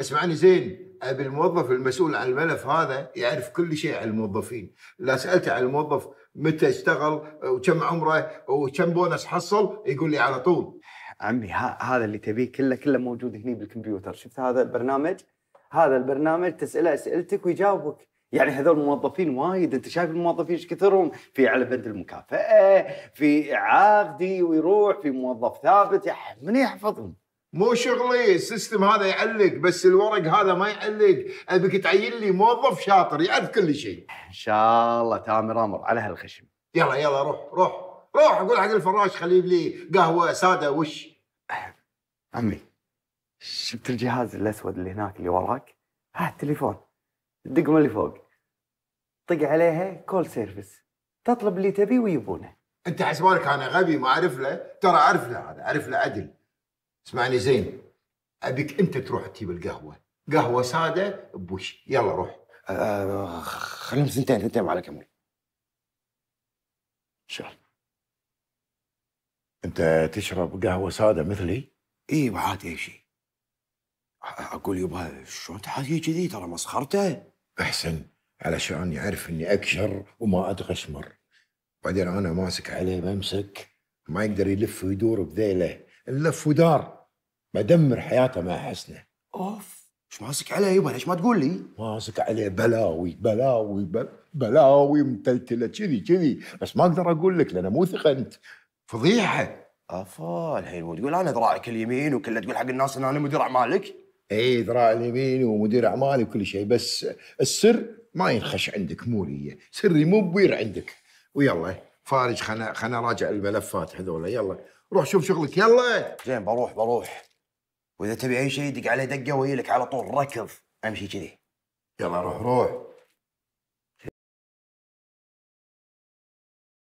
اسمعني زين ابي الموظف المسؤول عن الملف هذا يعرف كل شيء عن الموظفين لا سالته عن الموظف متى اشتغل وكم عمره وكم بونس حصل يقول لي على طول عمي هذا اللي تبيه كله كله موجود هني بالكمبيوتر شفت هذا البرنامج هذا البرنامج تساله اسئلتك ويجاوبك يعني هذول الموظفين وايد انت شايف الموظفين ايش كثرهم في على بند المكافاه في عاقدي ويروح في موظف ثابت يعني من يحفظهم مو شغلي السيستم هذا يعلق بس الورق هذا ما يعلق ابيك تعين لي موظف شاطر يعرف كل شيء ان شاء الله تامر امر على هالخشم يلا يلا روح روح روح قول حق الفراش خليه لي قهوه ساده وش عمي شفت الجهاز الاسود اللي هناك اللي وراك ها التليفون دق من اللي فوق طق عليها كول سيرفيس تطلب اللي تبيه ويبونه انت حسبانك انا غبي ما اعرف له ترى اعرف له هذا اعرف له عدل اسمعني زين ابيك انت تروح تجيب القهوه قهوه ساده بوش يلا روح آه خليهم ثنتين ثنتين على كمل ان شاء الله انت تشرب قهوه ساده مثلي؟ اي بعد اي شيء اقول يبا شلون تحاكي كذي ترى مسخرته احسن علشان يعرف اني اكشر وما اتغشمر بعدين انا ماسك عليه بمسك ما يقدر يلف ويدور بذيله اللف ودار بدمر حياته مع حسنه اوف مش ماسك عليه يبا ليش ما تقول لي ماسك عليه بلاوي بلاوي بلاوي متلتله كذي كذي بس ما اقدر اقول لك لان مو ثقه انت فضيحه افا الحين تقول انا ذراعك اليمين وكله تقول حق الناس ان انا مدير اعمالك اي ذراع اليمين ومدير اعمالي وكل شيء بس السر ما ينخش عندك مو سري مو بوير عندك ويلا فارج خنا خنا راجع الملفات هذول يلا روح شوف شغلك يلا زين بروح بروح واذا تبي اي شيء دق عليه دقه لك على طول ركض امشي كذي يلا روح روح